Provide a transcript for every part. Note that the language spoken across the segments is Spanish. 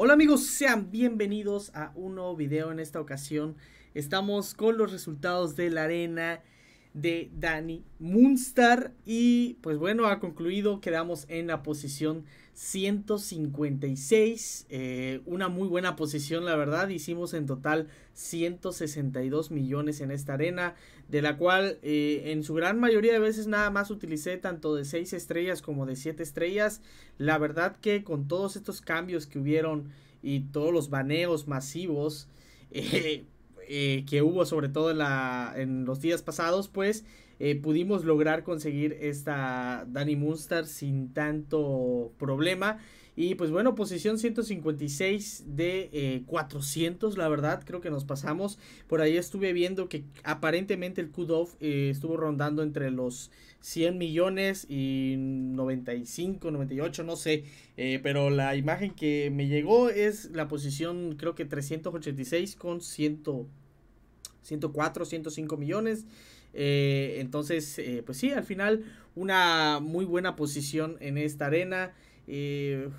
Hola amigos, sean bienvenidos a un nuevo video. En esta ocasión estamos con los resultados de la arena de Dani Munstar. Y pues bueno, ha concluido, quedamos en la posición 156, eh, una muy buena posición la verdad, hicimos en total 162 millones en esta arena, de la cual eh, en su gran mayoría de veces nada más utilicé tanto de 6 estrellas como de 7 estrellas, la verdad que con todos estos cambios que hubieron y todos los baneos masivos eh, que hubo sobre todo la, en los días pasados, pues eh, pudimos lograr conseguir esta Danny Munster sin tanto problema. Y pues bueno, posición 156 de 400, eh, la verdad, creo que nos pasamos. Por ahí estuve viendo que aparentemente el Kudov eh, estuvo rondando entre los 100 millones y 95, 98, no sé. pero la imagen que me llegó es la posición, creo que 386 con 100, 104, 105 millones. Eh, entonces, eh, pues sí, al final una muy buena posición en esta arena.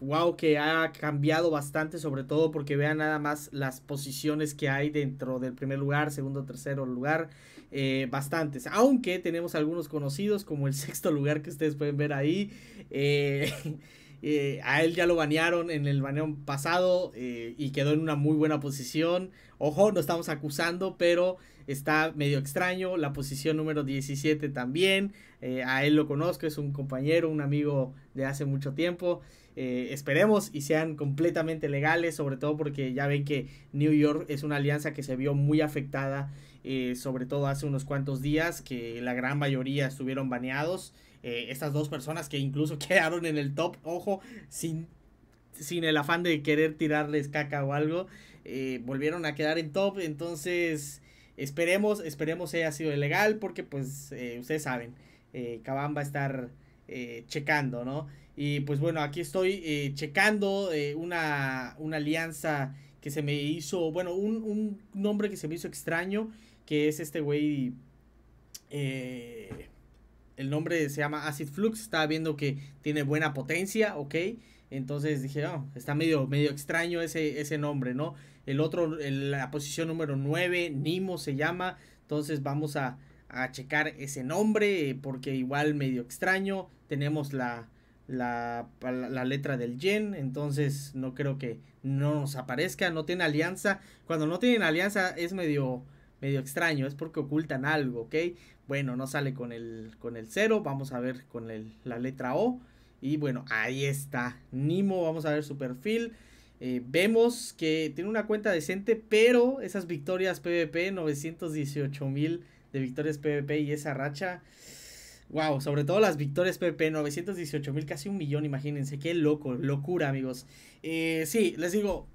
wow, eh, que ha cambiado bastante, sobre todo porque vean nada más las posiciones que hay dentro del primer lugar, segundo, tercero lugar, bastantes. Aunque tenemos algunos conocidos, como el sexto lugar que ustedes pueden ver ahí. Eh, a él ya lo banearon en el baneo pasado eh, y quedó en una muy buena posición. Ojo, no estamos acusando, pero está medio extraño. La posición número 17 también. Eh, a él lo conozco, es un compañero, un amigo de hace mucho tiempo. esperemos y sean completamente legales, sobre todo porque ya ven que New York es una alianza que se vio muy afectada, sobre todo hace unos cuantos días, que la gran mayoría estuvieron baneados eh, estas dos personas que incluso quedaron en el top, ojo, sin, sin el afán de querer tirarles caca o algo, eh, volvieron a quedar en top, entonces esperemos, esperemos haya sido ilegal porque pues eh, ustedes saben, Cabán va a estar checando, ¿no? Y pues bueno, aquí estoy checando una, una alianza que se me hizo, bueno, un, un nombre que se me hizo extraño, que es este güey... Eh, el nombre se llama Acid Flux, estaba viendo que tiene buena potencia, ok. Entonces dije, oh, está medio, medio extraño ese, ese nombre, ¿no? El otro, la posición número 9, Nimo se llama. Entonces vamos a, a checar ese nombre porque igual medio extraño. Tenemos la, la, la, la, letra del yen, entonces no creo que no nos aparezca, no tiene alianza. Cuando no tienen alianza es medio medio extraño, es porque ocultan algo, ¿ok? Bueno, no sale con el, con el cero, vamos a ver con la letra O. Y bueno, ahí está Nimo, vamos a ver su perfil. Eh, vemos que tiene una cuenta decente, pero esas victorias PvP, 918 mil de victorias PvP y esa racha... Wow, sobre todo las victorias PvP, 918 mil, casi un millón, imagínense, qué loco, locura amigos. Eh, sí, les digo,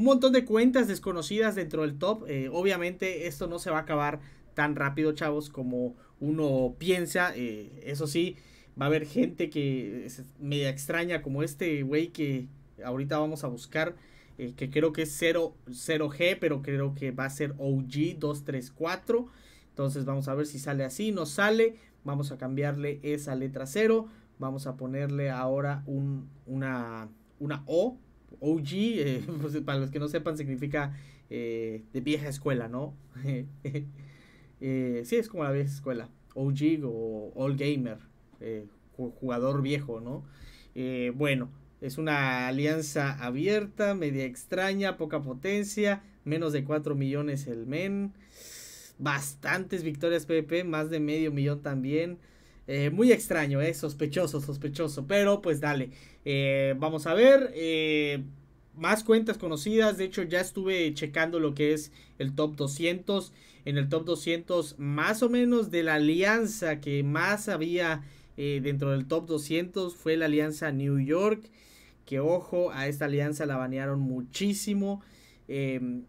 un montón de cuentas desconocidas dentro del top. Eh, obviamente esto no se va a acabar tan rápido, chavos, como uno piensa. Eh, eso sí, va a haber gente que es media extraña, como este güey que ahorita vamos a buscar, eh, que creo que es 0, 0G, pero creo que va a ser OG234. Entonces vamos a ver si sale así, no sale. Vamos a cambiarle esa letra 0. Vamos a ponerle ahora un, una, una O OG, eh, pues, para los que no sepan, significa eh, de vieja escuela, ¿no? Eh, sí, es como la vieja escuela. OG o All Gamer, jugador viejo, ¿no? bueno, es una alianza abierta, media extraña, poca potencia, menos de 4 millones el men, bastantes victorias PvP, más de medio millón también. muy extraño, eh, sospechoso, sospechoso, pero pues dale. Eh, vamos a ver. Eh, más cuentas conocidas. De hecho, ya estuve checando lo que es el top 200. En el top 200, más o menos de la alianza que más había eh, dentro del top 200 fue la alianza New York. Que ojo, a esta alianza la banearon muchísimo. Em,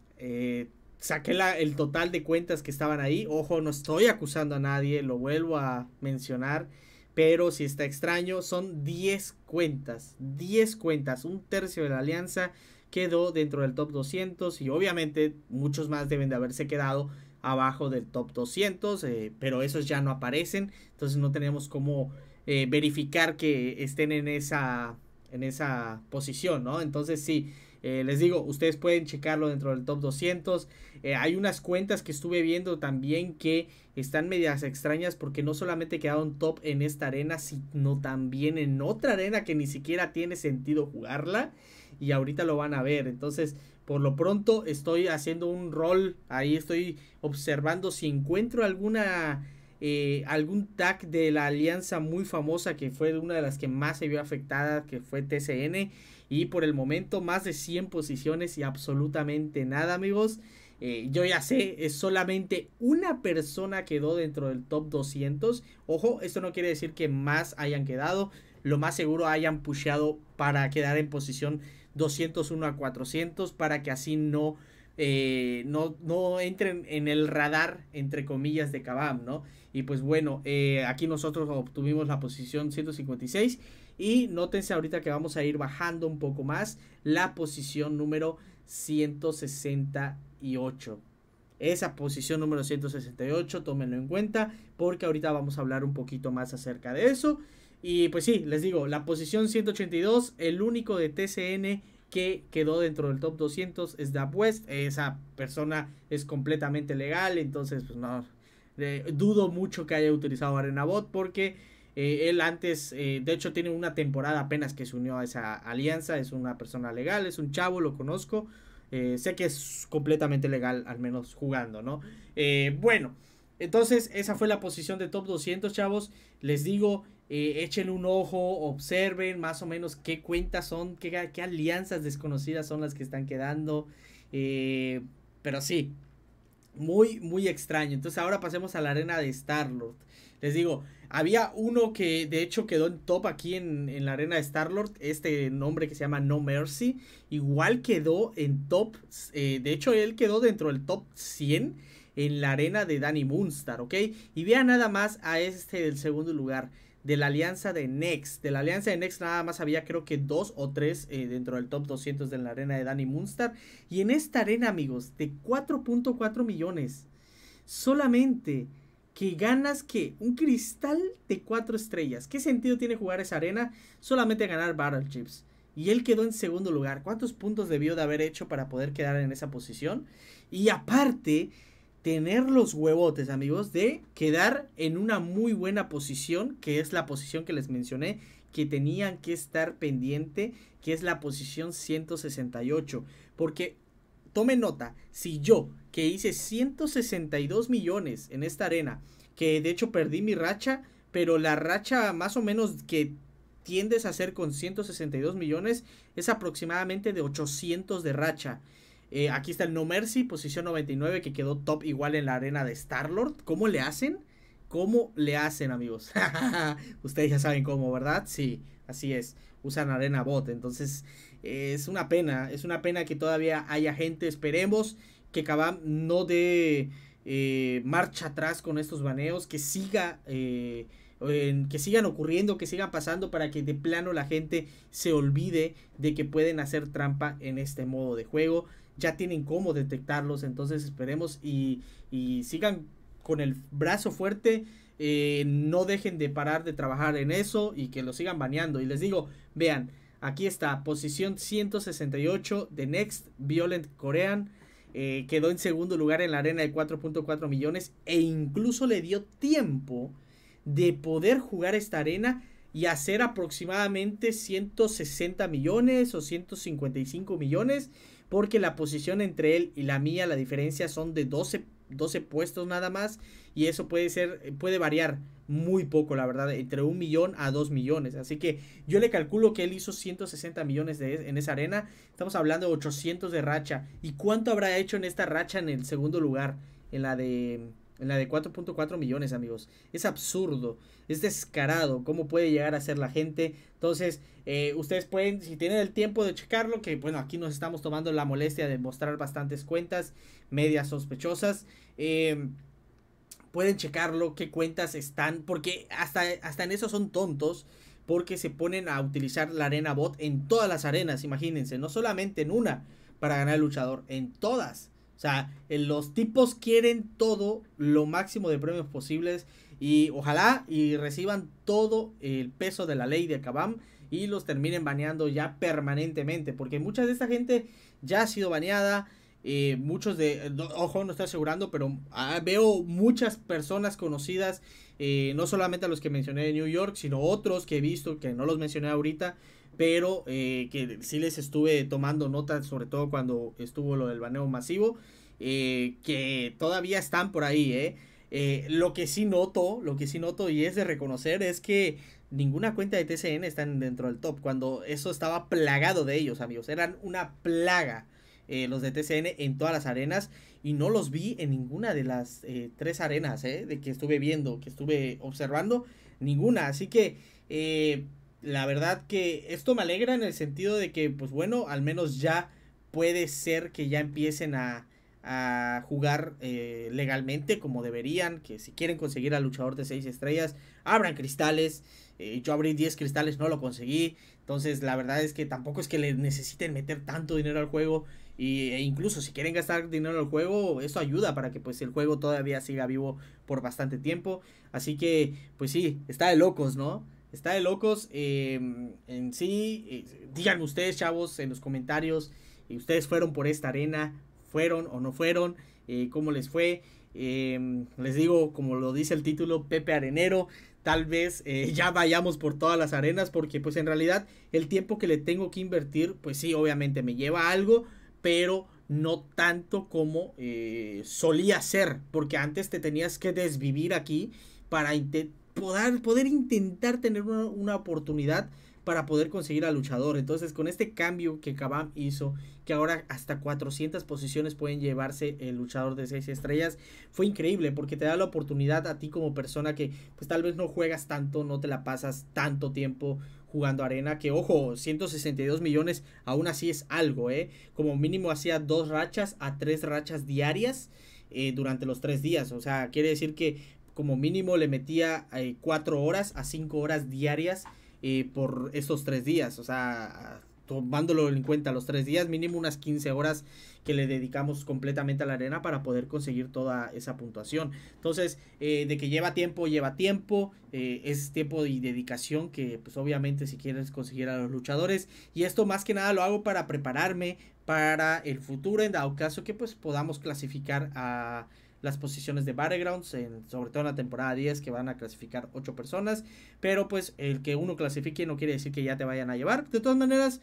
saqué el total de cuentas que estaban ahí. Ojo, no estoy acusando a nadie, lo vuelvo a mencionar. Pero si está extraño, son 10 cuentas, 10 cuentas, un tercio de la alianza quedó dentro del top 200 y obviamente muchos más deben de haberse quedado abajo del top 200, eh, pero esos ya no aparecen, entonces no tenemos cómo eh, verificar que estén en esa, en esa posición, ¿no? Entonces sí, eh, les digo, ustedes pueden checarlo dentro del top 200. Eh, hay unas cuentas que estuve viendo también que están medias extrañas porque no solamente quedaron top en esta arena, sino también en otra arena que ni siquiera tiene sentido jugarla. Y ahorita lo van a ver. Entonces, por lo pronto estoy haciendo un rol. Ahí estoy observando si encuentro alguna... Eh, algún tag de la alianza muy famosa que fue una de las que más se vio afectada, que fue TCN y por el momento más de 100 posiciones y absolutamente nada amigos. Eh, yo ya sé, es solamente una persona quedó dentro del top 200. Ojo, esto no quiere decir que más hayan quedado. Lo más seguro hayan pusheado para quedar en posición 201 a 400 para que así no, eh, no, no entren en el radar, entre comillas, de Kabam, ¿no? Y pues bueno, eh, aquí nosotros obtuvimos la posición 156 y nótense ahorita que vamos a ir bajando un poco más la posición número 168. Esa posición número 168, tómenlo en cuenta, porque ahorita vamos a hablar un poquito más acerca de eso. Y pues sí, les digo, la posición 182, el único de TCN que quedó dentro del top 200 es Dab Esa persona es completamente legal, entonces pues no, eh, dudo mucho que haya utilizado ArenaBot porque eh, él antes, eh, de hecho, tiene una temporada apenas que se unió a esa alianza. Es una persona legal, es un chavo, lo conozco. Eh, sé que es completamente legal, al menos jugando, ¿no? bueno, entonces esa fue la posición de top 200, chavos. Les digo, echen un ojo, observen más o menos qué cuentas son, qué, qué alianzas desconocidas son las que están quedando. pero sí, muy, muy extraño. Entonces ahora pasemos a la arena de Starlord. Les digo, había uno que de hecho quedó en top aquí en, la arena de Star-Lord, este nombre que se llama No Mercy, igual quedó en top, eh, de hecho él quedó dentro del top 100 en la arena de Danny Moonstar, ¿ok? Y vea nada más a este del segundo lugar, de la alianza de Next, de la alianza de Next nada más había creo que dos o tres eh, dentro del top 200 de la arena de Danny Moonstar, y en esta arena amigos, de 4.4 millones, solamente ¿Qué ganas que un cristal de cuatro estrellas. ¿Qué sentido tiene jugar esa arena? Solamente ganar chips Y él quedó en segundo lugar. ¿Cuántos puntos debió de haber hecho para poder quedar en esa posición? Y aparte, tener los huevotes, amigos, de quedar en una muy buena posición, que es la posición que les mencioné, que tenían que estar pendiente, que es la posición 168. Porque Tome nota, si yo, que hice 162 millones en esta arena, que de hecho perdí mi racha, pero la racha más o menos que tiendes a hacer con 162 millones es aproximadamente de 800 de racha. Eh, aquí está el No Mercy, posición 99, que quedó top igual en la arena de Star-Lord. ¿Cómo le hacen? ¿Cómo le hacen, amigos? Ustedes ya saben cómo, ¿verdad? Sí, así es. Usan arena bot. Entonces, es una pena. Es una pena que todavía haya gente. Esperemos que Kabam no dé eh, marcha atrás con estos baneos. Que siga. Eh, que sigan ocurriendo, que sigan pasando para que de plano la gente se olvide de que pueden hacer trampa en este modo de juego. Ya tienen cómo detectarlos, entonces esperemos y, y sigan con el brazo fuerte. Eh, no dejen de parar de trabajar en eso y que lo sigan baneando. Y les digo, vean, aquí está, posición 168 de Next Violent Korean. Eh, quedó en segundo lugar en la arena de 4.4 millones e incluso le dio tiempo de poder jugar esta arena y hacer aproximadamente 160 millones o 155 millones porque la posición entre él y la mía, la diferencia son de 12 12 puestos nada más y eso puede ser, eh, puede variar muy poco, la verdad, entre un millón a dos millones. Así que yo le calculo que él hizo 160 millones de, en esa arena. Estamos hablando de 800 de racha. ¿Y cuánto habrá hecho en esta racha en el segundo lugar? En la de en la de 4.4 millones, amigos. Es absurdo, es descarado cómo puede llegar a ser la gente. Entonces, eh, ustedes pueden, si tienen el tiempo de checarlo, que bueno, aquí nos estamos tomando la molestia de mostrar bastantes cuentas medias sospechosas. Eh, pueden checarlo, qué cuentas están, porque hasta, hasta en eso son tontos porque se ponen a utilizar la arena bot en todas las arenas, imagínense, no solamente en una para ganar el luchador, en todas. O sea, eh, los tipos quieren todo, lo máximo de premios posibles y ojalá y reciban todo el peso de la ley de Kabam y los terminen baneando ya permanentemente, porque mucha de esta gente ya ha sido baneada. Eh, muchos de, ojo, no estoy asegurando, pero ah, veo muchas personas conocidas, eh, no solamente a los que mencioné de New York, sino otros que he visto que no los mencioné ahorita, pero eh, que sí les estuve tomando nota, sobre todo cuando estuvo lo del baneo masivo, eh, que todavía están por ahí, ¿eh? ¿eh? Lo que sí noto, lo que sí noto y es de reconocer es que ninguna cuenta de TCN está dentro del top, cuando eso estaba plagado de ellos, amigos, eran una plaga. los de TCN en todas las arenas y no los vi en ninguna de las tres arenas de que estuve viendo, que estuve observando, ninguna. Así que la verdad que esto me alegra en el sentido de que, pues bueno, al menos ya puede ser que ya empiecen a, jugar eh, legalmente como deberían, que si quieren conseguir al luchador de 6 estrellas, abran cristales. Eh, yo abrí 10 cristales, no lo conseguí. Entonces la verdad es que tampoco es que le necesiten meter tanto dinero al juego. Y, e incluso si quieren gastar dinero al juego, eso ayuda para que pues el juego todavía siga vivo por bastante tiempo. Así que pues sí, está de locos, ¿no? Está de locos. Em, en sí, eh, digan díganme ustedes, chavos, en los comentarios. Eh, ¿Ustedes fueron por esta arena? ¿Fueron o no fueron? Eh, ¿Cómo les fue? Em, les digo, como lo dice el título, Pepe Arenero. Tal vez ya vayamos por todas las arenas. Porque pues en realidad el tiempo que le tengo que invertir, pues sí, obviamente me lleva algo. Pero no tanto como solía ser. Porque antes te tenías que desvivir aquí para intentar poder, intentar tener una, oportunidad para poder conseguir al luchador. Entonces, con este cambio que Kabam hizo, que ahora hasta 400 posiciones pueden llevarse el luchador de 6 estrellas, fue increíble porque te da la oportunidad a ti como persona que pues tal vez no juegas tanto, no te la pasas tanto tiempo jugando arena, que ojo, 162 millones aún así es algo, ¿eh? Como mínimo hacía dos rachas a tres rachas diarias. Eh, durante los tres días. O sea, quiere decir que como mínimo le metía 4 eh, cuatro horas a 5 horas diarias eh, por estos 3 días. O sea, tomándolo en cuenta los tres días, mínimo unas 15 horas que le dedicamos completamente a la arena para poder conseguir toda esa puntuación. Entonces, eh, de que lleva tiempo, lleva tiempo, es tiempo y dedicación que pues obviamente si quieres conseguir a los luchadores. Y esto más que nada lo hago para prepararme para el futuro, en dado caso que pues podamos clasificar a las posiciones de Battlegrounds, sobre todo en la temporada 10 que van a clasificar 8 personas, pero pues el que uno clasifique no quiere decir que ya te vayan a llevar. De todas maneras,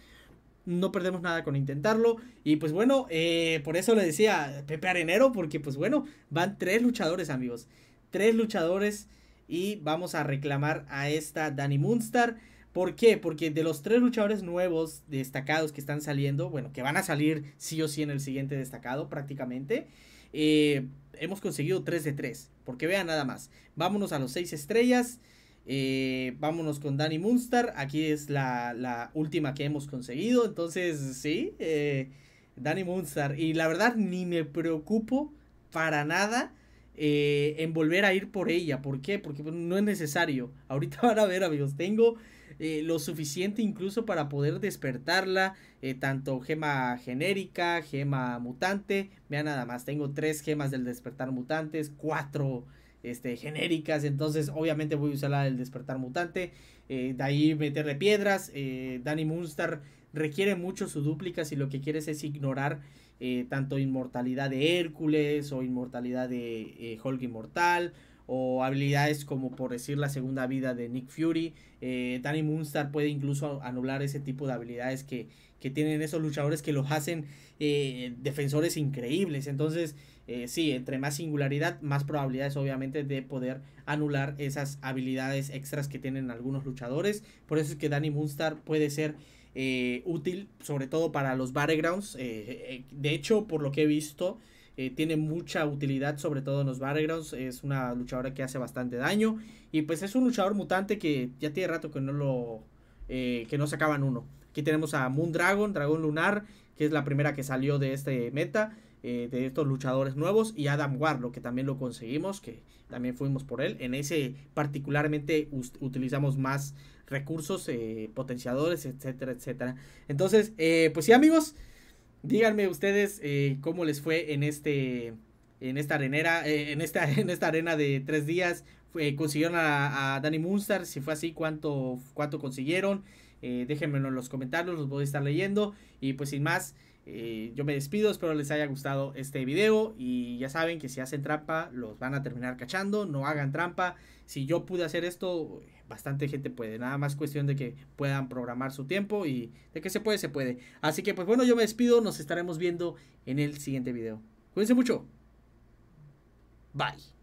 no perdemos nada con intentarlo. Y pues bueno, eh, por eso le decía Pepe Arenero, porque pues bueno, van tres luchadores amigos, tres luchadores y vamos a reclamar a esta Danny Moonstar. ¿Por qué? Porque de los tres luchadores nuevos destacados que están saliendo, bueno, que van a salir sí o sí en el siguiente destacado prácticamente, eh, hemos conseguido 3 de 3. Porque vean nada más. Vámonos a los 6 estrellas. Eh, vámonos con Danny Munster. Aquí es la, última que hemos conseguido. Entonces, sí. Eh, Danny Munster. Y la verdad, ni me preocupo para nada. en volver a ir por ella. ¿Por qué? Porque pues, no es necesario. Ahorita van a ver, amigos. Tengo eh, lo suficiente incluso para poder despertarla, eh, tanto gema genérica, gema mutante, vean nada más, tengo tres gemas del despertar mutantes, cuatro este, genéricas, entonces obviamente voy a usar la del despertar mutante, eh, de ahí meterle piedras, Danny Munster requiere mucho su dúplica si lo que quieres es ignorar tanto inmortalidad de Hércules o inmortalidad de Hulk Inmortal o habilidades como por decir la segunda vida de Nick Fury. Eh, Danny Moonstar puede incluso anular ese tipo de habilidades que, tienen esos luchadores que los hacen eh, defensores increíbles. Entonces, eh, sí, entre más singularidad, más probabilidades obviamente de poder anular esas habilidades extras que tienen algunos luchadores. Por eso es que Danny Moonstar puede ser útil, sobre todo para los battlegrounds. de hecho, por lo que he visto, eh, tiene mucha utilidad, sobre todo en los battlegrounds. Es una luchadora que hace bastante daño. Y pues es un luchador mutante que ya tiene rato que no lo. Eh, que no sacaban uno. Aquí tenemos a Moon Dragon, Dragón Lunar, que es la primera que salió de este meta. Eh, de estos luchadores nuevos y Adam Warlock que también lo conseguimos que también fuimos por él en ese particularmente utilizamos más recursos potenciadores etcétera etcétera entonces pues sí amigos Díganme ustedes eh, cómo les fue en este en esta arenera, eh, en esta en esta arena de tres días. consiguieron a, a, Danny Munster, si fue así, cuánto cuánto consiguieron. Eh, déjenmelo en los comentarios, los voy a estar leyendo. Y pues sin más, eh, yo me despido, espero les haya gustado este video y ya saben que si hacen trampa los van a terminar cachando, no hagan trampa. Si yo pude hacer esto, bastante gente puede, nada más cuestión de que puedan programar su tiempo y de que se puede, se puede. Así que pues bueno, yo me despido, nos estaremos viendo en el siguiente video. Cuídense mucho. Bye.